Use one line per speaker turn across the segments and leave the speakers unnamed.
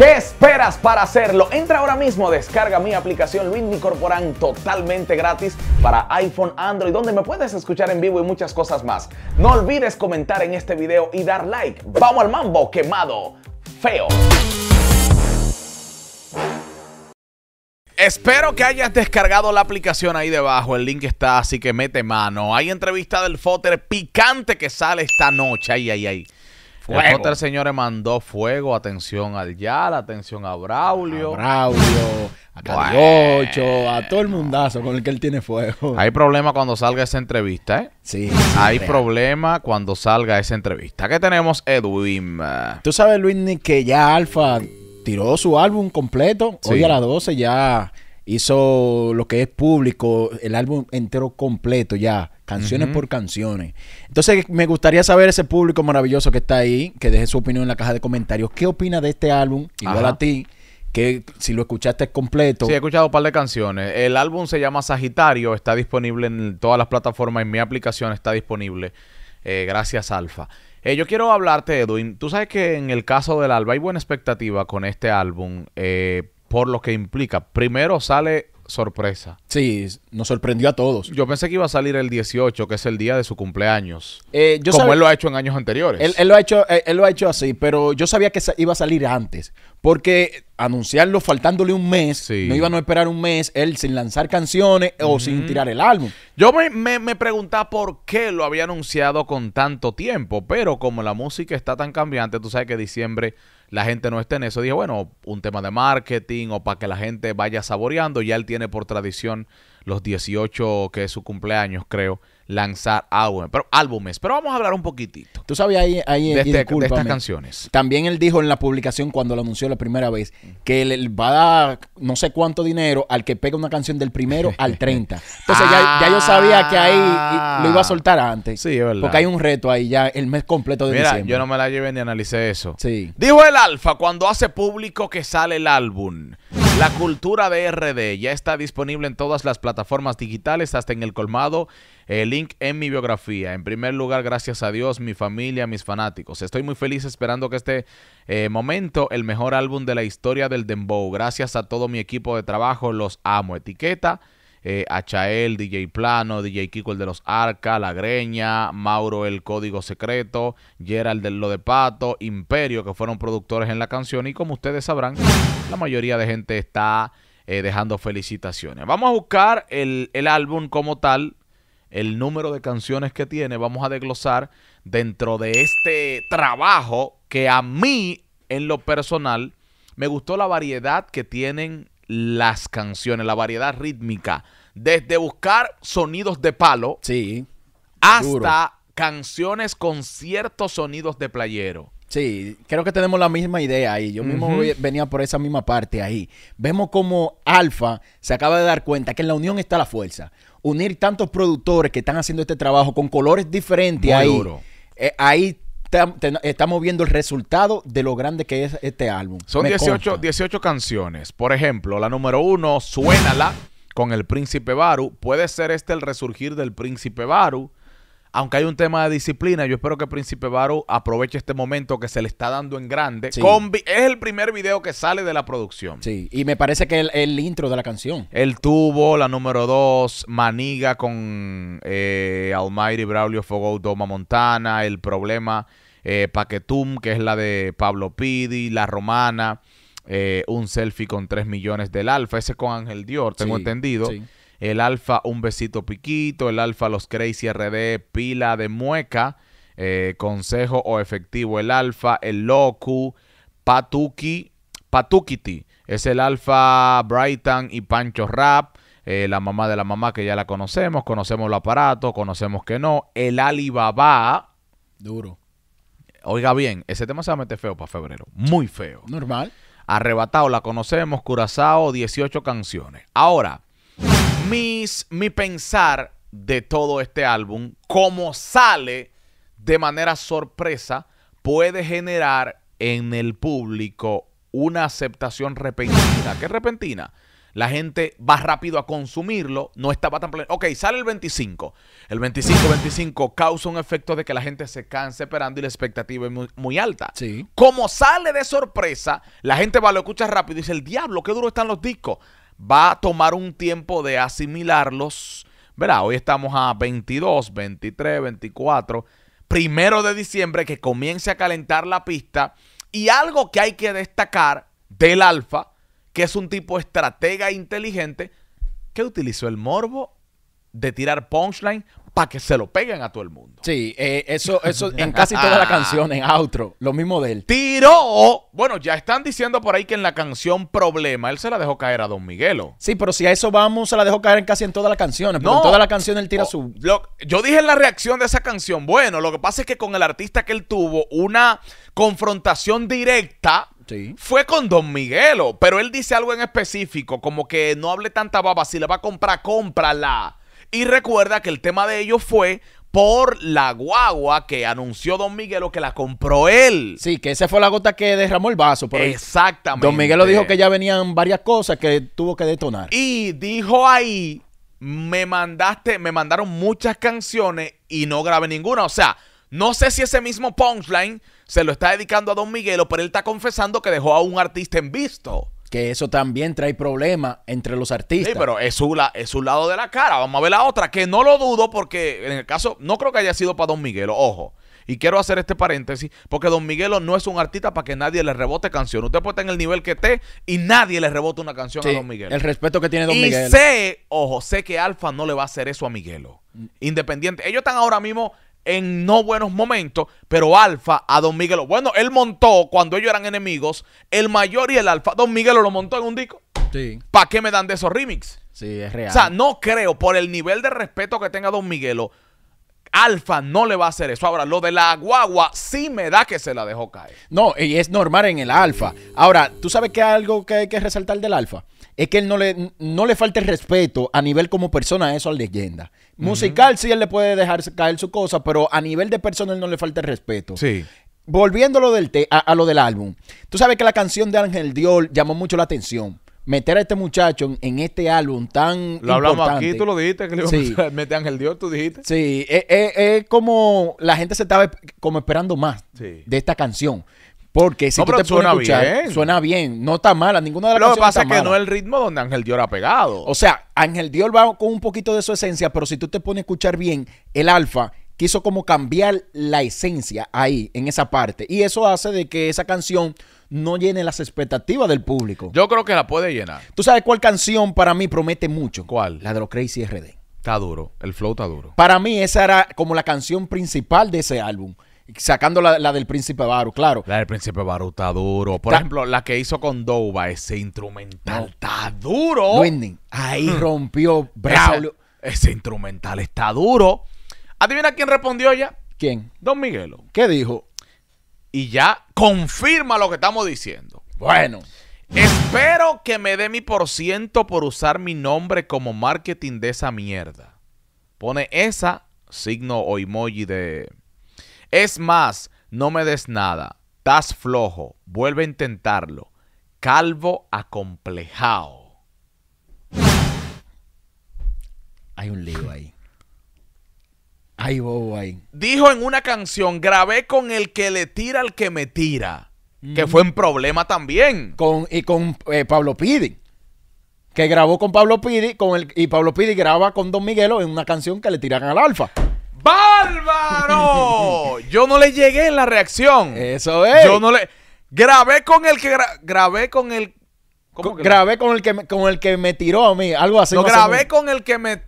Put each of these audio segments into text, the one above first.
¿Qué esperas para hacerlo? Entra ahora mismo, descarga mi aplicación Luis Corporan totalmente gratis para iPhone, Android, donde me puedes escuchar en vivo y muchas cosas más. No olvides comentar en este video y dar like. Vamos al mambo quemado, feo. Espero que hayas descargado la aplicación ahí debajo, el link está, así que mete mano. Hay entrevista del fotter picante que sale esta noche, ay, ay, ay. El señor mandó fuego, atención al Yal, atención a Braulio. Braulio, a Cariocho, a todo el mundazo con el que él tiene fuego. Hay problema cuando salga esa entrevista, ¿eh? Sí. Hay problema cuando salga esa entrevista. ¿Qué tenemos, Edwin? Tú sabes, Luis, que ya Alfa tiró su álbum completo. Hoy a las 12 ya hizo lo que es
público, el álbum entero completo ya, canciones por canciones. Entonces me gustaría saber ese público maravilloso que está ahí, que deje su opinión en la caja de comentarios, qué opina de este álbum, igual a ti, que si lo escuchaste completo. Sí, he
escuchado un par de canciones. El álbum se llama Sagitario, está disponible en todas las plataformas, en mi aplicación está disponible. Eh, gracias, Alfa. Eh, yo quiero hablarte, Edwin. Tú sabes que en el caso del Alba hay buena expectativa con este álbum. Eh, por lo que implica. Primero sale sorpresa. Sí, nos sorprendió a todos. Yo pensé que iba a salir el 18, que es el día de su cumpleaños. Eh, yo como él lo ha hecho en años anteriores. Él,
lo ha hecho, eh, él, lo ha hecho así, pero yo sabía que iba a salir antes. Porque anunciarlo faltándole un mes, no iban a esperar un mes él sin lanzar
canciones o sin tirar el álbum. Yo me, me, preguntaba por qué lo había anunciado con tanto tiempo, pero como la música está tan cambiante, tú sabes que diciembre la gente no está en eso. Dije, bueno, un tema de marketing o para que la gente vaya saboreando, ya él tiene por tradición los 18, que es su cumpleaños, creo, lanzar álbumes. Pero, álbumes. pero vamos a hablar un poquitito. Tú sabías ahí, ahí este, estas canciones. También él dijo en la publicación, cuando lo
anunció la primera vez, que él va a dar no sé cuánto dinero al que pega una canción del primero
al 30. Entonces, ya, yo sabía que ahí lo iba a
soltar antes. Sí, es verdad. Porque hay un reto ahí ya el mes completo de Mira, Yo no
me la llevé ni analicé eso. Sí. Dijo el Alfa cuando hace público que sale el álbum. La cultura de RD ya está disponible en todas las plataformas digitales, hasta en el colmado. El link en mi biografía. En primer lugar, gracias a Dios, mi familia, mis fanáticos. Estoy muy feliz esperando que este eh, momento, el mejor álbum de la historia del Dembow. Gracias a todo mi equipo de trabajo, los amo. Etiqueta eh, Chael, DJ Plano, DJ Kiko el de los Arca, La Greña, Mauro el Código Secreto, Gerald Lo de Pato, Imperio, que fueron productores en la canción. Y como ustedes sabrán, la mayoría de gente está eh, dejando felicitaciones. Vamos a buscar el, el álbum como tal, el número de canciones que tiene. Vamos a desglosar dentro de este trabajo que a mí, en lo personal, me gustó la variedad que tienen las canciones, la variedad rítmica, desde buscar sonidos de palo sí, hasta canciones con ciertos sonidos de playero.
Sí, creo que tenemos la misma idea ahí. Yo mismo venía por esa misma parte ahí. Vemos como Alfa se acaba de dar cuenta que en la unión está la fuerza. Unir tantos productores que están haciendo este trabajo con colores diferentes ahí. Eh, ahí estamos viendo el resultado de lo grande que es este álbum. Son 18,
18, canciones. Por ejemplo, la número uno, Suénala, con el Príncipe Baru. Puede ser este el resurgir del Príncipe Baru aunque hay un tema de disciplina, yo espero que Príncipe Baru aproveche este momento que se le está dando en grande. es el primer video que sale de la producción. Sí, y me parece que el, el intro de la canción. El tubo, la número dos, Maniga con eh, Almighty Braulio Fogó, Doma Montana, El Problema, eh, Paquetum, que es la de Pablo Pidi, La Romana, eh, Un Selfie con 3 millones del Alfa, ese con Ángel Dior, tengo entendido. Sí el Alfa Un Besito Piquito, el Alfa Los Crazy RD Pila de Mueca, eh, Consejo o Efectivo el Alfa, el Locu, Patuki, Patukiti, es el Alfa Brighton y Pancho Rap. Eh, la mamá de la mamá que ya la conocemos, conocemos el aparato, conocemos que no. El Alibaba. Duro. Oiga bien, ese tema se va a meter feo para febrero. Muy feo. Normal. Arrebatado, la conocemos. Curazao, 18 canciones. Ahora, mi pensar de todo este álbum, como sale de manera sorpresa, puede generar en el público una aceptación repentina. ¿Qué repentina? La gente va rápido a consumirlo, no estaba tan Ok, sale el 25. El 25-25 causa un efecto de que la gente se canse esperando y la expectativa es muy, alta. Sí. Como sale de sorpresa, la gente va, lo escucha rápido y dice, el diablo, qué duro están los discos va a tomar un tiempo de asimilarlos. Verá, hoy estamos a 22, 23, 24, primero de diciembre que comience a calentar la pista. Y algo que hay que destacar del Alfa, que es un tipo estratega e inteligente, que utilizó el morbo de tirar punchline para que se lo peguen a todo el mundo. Sí, eh, eso, eso en casi todas las ah. canciones
en outro, lo mismo de él.
Tiró. Bueno, ya están diciendo por ahí que en la canción Problema, él se la dejó caer a Don Miguelo.
Sí, pero si a eso vamos, se la dejó caer en casi en todas las canciones. No, en toda la
canción él tira su. yo dije la reacción de esa canción, bueno, lo que pasa es que con el artista que él tuvo una confrontación directa. Sí. Fue con Don Miguelo, pero él dice algo en específico, como que no hable tanta baba, si le va a comprar, cómprala. Y recuerda que el tema de ellos fue por la guagua que anunció Don Miguelo que la compró
él. Sí, que esa fue la gota que derramó el vaso. Exactamente.
Don Don Miguelo dijo que
ya venían varias cosas que tuvo que detonar.
Y dijo ahí, me mandaste, me mandaron muchas canciones y no grabé ninguna. O sea, no sé si ese mismo punchline se lo está dedicando a Don Miguelo, pero él está confesando que dejó a un artista en visto.
Que eso también trae problemas entre los artistas. Sí, pero
es su es lado de la cara. Vamos a ver la otra, que no lo dudo porque en el caso, no creo que haya sido para Don Miguelo, ojo. Y quiero hacer este paréntesis porque Don Miguelo no es un artista para que nadie le rebote canción. Usted puede estar en el nivel que esté y nadie le rebote una canción a Don Miguelo. El
respeto que tiene Don y sé,
ojo, sé que Alfa no le va a hacer eso a Miguelo. Mm. Independiente. Ellos están ahora mismo en no buenos momentos, pero Alfa a Don Miguelo. Bueno, él montó cuando ellos eran enemigos, el mayor y el Alfa. Don Miguelo lo montó en un disco. Sí. ¿Para qué me dan de esos remix?
Sí, es real. O sea,
no creo por el nivel de respeto que tenga Don Miguelo. Alfa no le va a hacer eso. Ahora, lo de la guagua sí me da que se la dejó caer. No, y es
normal en el Alfa. Ahora, ¿tú sabes que algo que hay que resaltar del Alfa? Es que él no le, no le falta el respeto a nivel como persona eso al leyenda. Musical sí él le puede dejar caer su cosa, pero a nivel de persona él no le falta el respeto. Sí. Volviendo a lo del, a, a lo del álbum. Tú sabes que la canción de Ángel Dior llamó mucho la atención meter a este muchacho en, este álbum tan Lo hablamos aquí, tú lo dijiste, que a
Angel Ángel Dior, tú dijiste. Sí,
es, como la gente se estaba como esperando más de esta canción. Porque si tú te pones a escuchar, bien. suena
bien, no está mala, ninguna
de las personas. Lo que pasa es que no es
el ritmo donde Ángel Dior ha pegado. O sea, Ángel Dior va
con un poquito de su esencia, pero si tú te pones a escuchar bien el alfa, quiso como cambiar la esencia ahí, en esa parte. Y eso hace de que esa canción no llene las expectativas del público. Yo creo que la puede llenar. ¿Tú sabes cuál canción para mí promete mucho? ¿Cuál? La de los Crazy RD. Está duro, el flow está duro. Para mí esa era como la canción principal de ese
álbum. Sacando la, la del Príncipe Baru, claro. La del Príncipe Baru está duro. Por ejemplo, la que hizo con Douba, ese instrumental está duro. Wendy, ahí mm. rompió Braulio. ese instrumental está duro. Adivina quién respondió ya. ¿Quién? Don Miguelo. ¿Qué dijo? Y ya confirma lo que estamos diciendo. Bueno. Espero que me dé mi por ciento por usar mi nombre como marketing de esa mierda. Pone esa, signo o emoji de... Es más, no me des nada. Estás flojo. Vuelve a intentarlo. Calvo acomplejado. Hay un lío ahí. Ay, bobo ahí. Dijo en una canción, grabé con el que le tira al que me tira. Que mm. fue un problema también. Con, y con eh, Pablo Pidi. Que grabó con Pablo Pidi con el, y Pablo Pidi
graba con Don Miguelo en una canción que le tiran al alfa.
¡Bárbaro! Yo no le llegué en la reacción. Eso es. Yo no le. Grabé con el que. grabé con el. ¿Cómo que grabé
con el que, me, con el que me tiró a mí, algo así. No, grabé
con el que me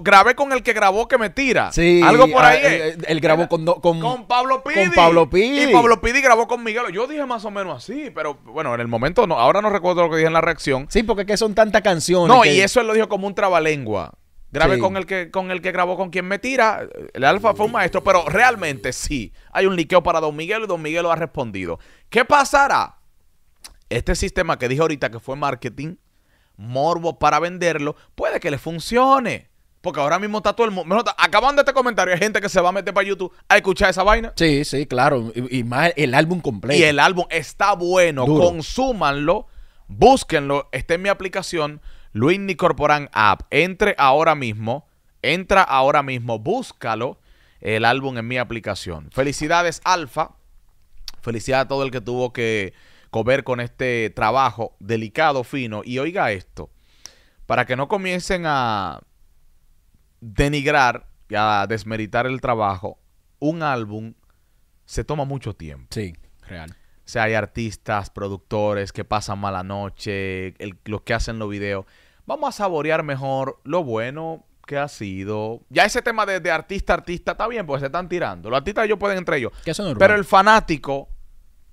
grabé con el que grabó que me tira. Sí. Algo por ah, ahí. Eh, él grabó con, con, Pablo Pidi. Con Pablo Pidi. Y Pablo Pidi grabó con Miguel. Yo dije más o menos así, pero bueno, en el momento no. Ahora no recuerdo lo que dije en la reacción. Sí, porque que son tantas canciones. No, y eso él lo dijo como un trabalengua. Grabé con el que con el que grabó con quien me tira. El Alfa fue un maestro, pero realmente sí. Hay un liqueo para Don Miguel y Don Miguel lo ha respondido. ¿Qué pasará? Este sistema que dije ahorita que fue marketing morbo para venderlo, puede que le funcione. Porque ahora mismo está todo el mundo. acabando este comentario, hay gente que se va a meter para YouTube a escuchar esa vaina. Sí, sí, claro. Y, más el álbum completo. Y el álbum está bueno. Consúmanlo, búsquenlo. Está en mi aplicación, Luis Corporan App. Entre ahora mismo. Entra ahora mismo, búscalo. El álbum en mi aplicación. Felicidades, Alfa. Felicidades a todo el que tuvo que ver con este trabajo delicado, fino. Y oiga esto, para que no comiencen a denigrar y a desmeritar el trabajo, un álbum se toma mucho tiempo. Sí, real. O sea, hay artistas, productores que pasan mala noche, los que hacen los videos. Vamos a saborear mejor lo bueno que ha sido. Ya ese tema de, artista, artista, está bien, porque se están tirando. Los artistas ellos pueden entre ellos. Pero el fanático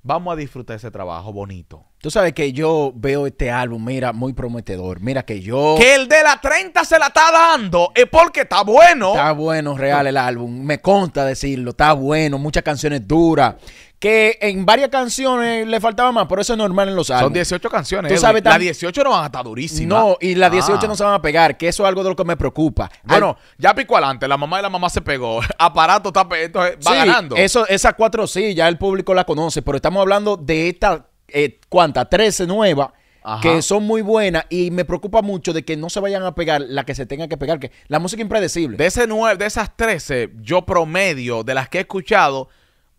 Vamos a disfrutar ese trabajo bonito. Tú
sabes que yo veo este álbum, mira, muy prometedor. Mira que yo. Que el de la
30 se la
está dando, es porque está bueno. Está bueno, real el álbum. Me consta decirlo, está bueno. Muchas canciones duras que en varias canciones le faltaba más, pero eso es normal en los álbumes. Son 18 canciones. las 18
no van a estar durísimas. No, y las 18 ah. no
se van a pegar, que eso es algo de lo que me preocupa. Bueno,
ya pico adelante, la mamá de la mamá se pegó, aparato está, entonces va ganando. Eso,
esas cuatro sí, ya el público las conoce, pero estamos hablando de estas, eh, 13 nuevas. que son muy buenas y me preocupa mucho de que no se vayan a pegar las que se
tenga que pegar, que la música impredecible. De ese nueve, de esas 13, yo promedio de las que he escuchado,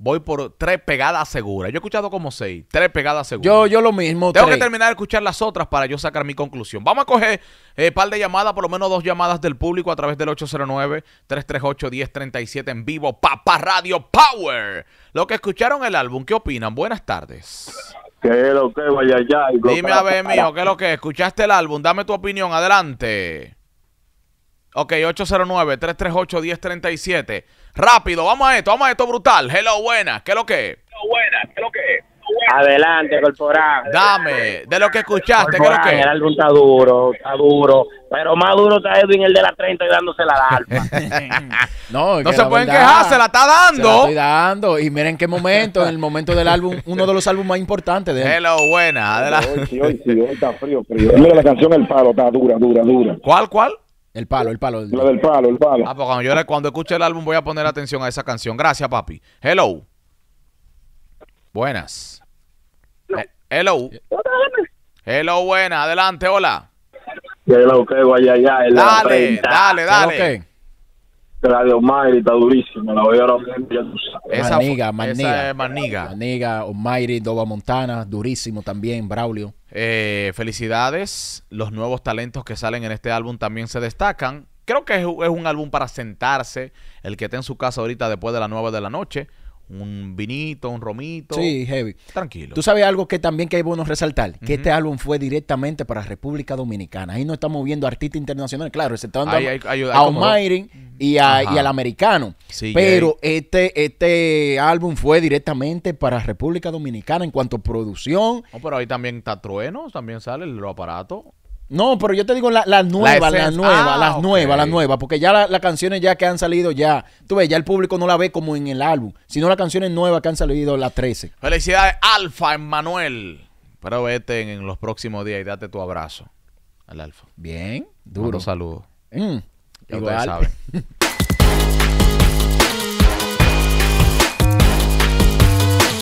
voy por tres pegadas seguras. Yo he escuchado como seis, tres pegadas seguras. Yo, yo lo mismo. Tengo que terminar de escuchar las otras para yo sacar mi conclusión. Vamos a coger un eh, par de llamadas, por lo menos dos llamadas del público a través del 809-338-1037 en vivo. Papá Radio Power. Lo que escucharon el álbum, ¿qué opinan? Buenas tardes. ¿Qué es lo que vaya
ya? Dime a ver, mío, ¿qué es lo
que? ¿Escuchaste el álbum? Dame tu opinión, adelante. Ok, 809-338-1037. Rápido, vamos a esto, vamos a esto brutal. Hello, buena, ¿qué es lo que es? Hello, buena, ¿qué es lo que es? Adelante, corporal. Dame, de lo que escuchaste, es creo que. El álbum está duro, está duro. Pero más duro está Edwin, el de la 30, y dándose la alfa. no, no se pueden quejar, se la está dando. Se la estoy
dando. Y miren qué momento, en el momento del álbum, uno de los álbumes más importantes de Hello,
buena, adelante. Hoy sí, hoy sí, hoy está frío, frío. Mira la
canción El Palo, está dura, dura, dura. ¿Cuál, cuál? El palo, el palo. El... del palo, el palo. Ah, pues
cuando, yo, cuando escuche el álbum voy a poner atención a esa canción. Gracias, papi. Hello. Buenas. Eh, hello. Hello, buena. Adelante, hola. dale, dale,
dale. Radio Omairi está durísimo, la voy a ahora mismo. Esa, maniga, maniga. Es maniga. Maniga, Montana, durísimo también,
Braulio. Eh, felicidades, los nuevos talentos que salen en este álbum también se destacan. Creo que es, es un álbum para sentarse, el que está en su casa ahorita después de las 9 de la noche, un vinito, un romito. Sí, heavy. Tranquilo. Tú
sabes algo que también que hay bueno resaltar, que este álbum fue directamente para República Dominicana. Ahí no estamos viendo artistas internacionales, claro, se están dando a,
y, al
americano. Sí, pero este, este álbum fue directamente para República Dominicana en cuanto a producción.
No, pero ahí también está Trueno, también sale el aparato. No, pero yo te digo la, la nueva, la, ah, la nueva, las nuevas, las
nuevas, porque ya las canciones ya que han salido ya, tú ves, ya el público no la ve como en el álbum, sino las canciones nuevas que han salido, las 13.
Felicidades, Alfa, Emanuel. Pero vete en, los próximos días y date tu abrazo al Alfa. Bien, duro. saludo. Mm. igual. Ustedes